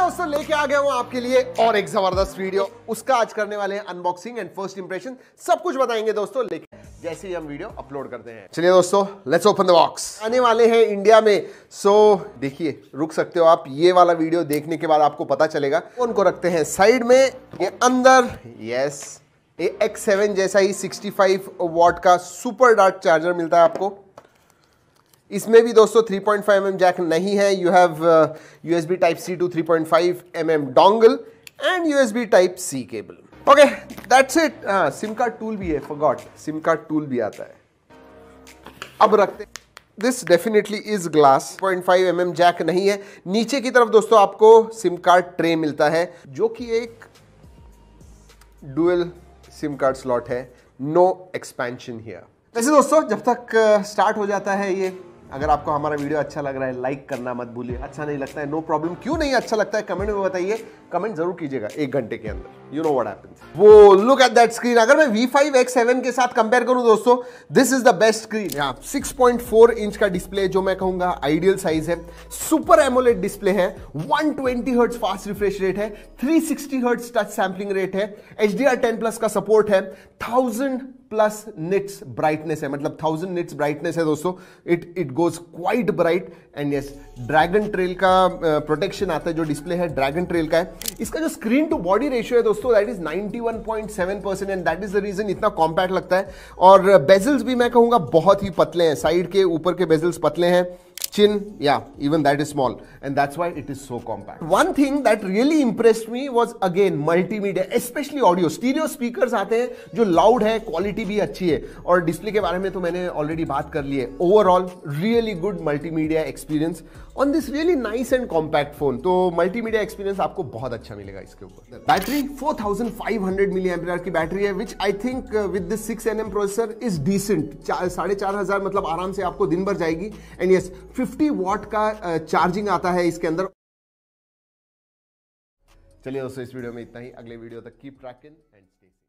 दोस्तों लेके आ गया हूं आपके लिए और एक जबरदस्त वीडियो उसका आज करने वाले हैं अनबॉक्सिंग एंड फर्स्ट इंप्रेशन सब कुछ बताएंगे दोस्तों लेकिन जैसे ही हम वीडियो अपलोड करते हैं चलिए दोस्तों लेट्स ओपन द बॉक्स आने वाले हैं इंडिया में सो so, देखिए रुक सकते हो आप ये वाला वीडियो देखने के बाद आपको पता चलेगा उनको रखते हैं साइड में ये अंदर यस एक्स सेवन जैसा ही सिक्सटी फाइव का सुपर डार्क चार्जर मिलता है आपको इसमें भी दोस्तों 3.5 पॉइंट mm जैक नहीं है you have U S B type C to 3.5 point mm dongle and U S B type C cable okay that's it हाँ सिम कार्ड टूल भी है फॉर सिम कार्ड टूल भी आता है अब रखते this definitely is glass 0.5 five mm jack नहीं है नीचे की तरफ दोस्तों आपको सिम कार्ड ट्रे मिलता है जो कि एक डुअल सिम कार्ड स्लॉट है नो एक्सपेंशन हियर वैसे दोस्तों जब तक स्टार्ट uh, हो जाता है ये अगर आपको हमारा वीडियो अच्छा लग रहा है लाइक करना मत भूलिए अच्छा नहीं लगता है नो प्रॉब्लम क्यों नहीं अच्छा लगता है कमेंट में बताइए कमेंट जरूर कीजिएगा एक घंटे के अंदर यू नो वट हैपेंस वो लुक एट दैट स्क्रीन अगर मैं वी फाइव एक्स सेवन के साथ कंपेयर करूं दोस्तों this is the best screen यहाँ सिक्स पॉइंट फोर इंच का डिस्प्ले जो मैं कहूंगा आइडियल साइज है सुपर एमोलेट डिस्प्ले है one twenty hertz fast refresh rate है three sixty hertz touch sampling rate है H D R ten plus का सपोर्ट है थाउजेंड प्लस निट्स ब्राइटनेस है मतलब थाउजेंड निट्स ब्राइटनेस है दोस्तों it it goes quite bright and yes Dragontrail का protection uh, आता है जो डिस्प्ले है ड्रैगन ट्रेल का है इसका जो स्क्रीन टू बॉडी रेशियो है दोस्तों that is 91.7 percent and that is the reason इतना कॉम्पैक्ट लगता है और बेजल्स uh, भी मैं कहूँगा बहुत ही पतले हैं साइड के ऊपर के बेजल्स पतले हैं chin yeah even that is small and that's why it is so compact one thing that really impressed me was again multimedia especially audio stereo speakers aate hain jo loud hai quality bhi achhi hai aur display ke bare mein to maine already baat kar ली है overall really good multimedia experience on this really nice and compact phone to multimedia experience aapko bahut acha milega iske upar battery 4500 mAh ki battery hai which I think uh, with this 6nm processor is decent 4500 matlab aaram se aapko din bhar jayegi and yes 50 watt का charging आता है इसके अंदर चलिए दोस्तों इस video में इतना ही अगले वीडियो तक कीप ट्रैकिंग एंड स्टे